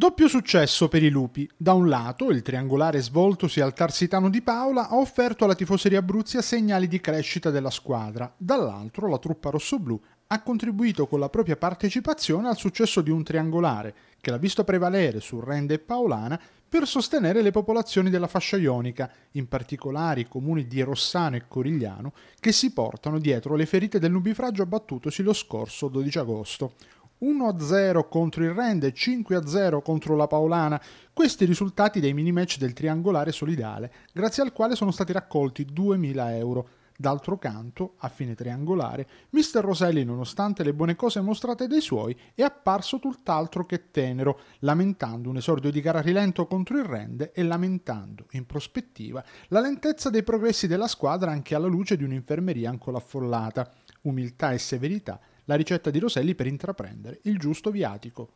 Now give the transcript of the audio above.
Doppio successo per i lupi. Da un lato, il triangolare svoltosi al Tarsitano di Paola ha offerto alla tifoseria Abruzia segnali di crescita della squadra. Dall'altro, la truppa rossoblù ha contribuito con la propria partecipazione al successo di un triangolare, che l'ha visto prevalere su Rende e Paolana per sostenere le popolazioni della fascia ionica, in particolare i comuni di Rossano e Corigliano, che si portano dietro le ferite del nubifragio abbattutosi lo scorso 12 agosto. 1-0 contro il Rende, 5-0 contro la Paolana, questi risultati dei mini match del triangolare solidale, grazie al quale sono stati raccolti 2.000 euro. D'altro canto, a fine triangolare, Mr. Roselli, nonostante le buone cose mostrate dai suoi, è apparso tutt'altro che tenero, lamentando un esordio di gara rilento contro il Rende e lamentando, in prospettiva, la lentezza dei progressi della squadra anche alla luce di un'infermeria ancora affollata. Umiltà e severità la ricetta di Roselli per intraprendere il giusto viatico.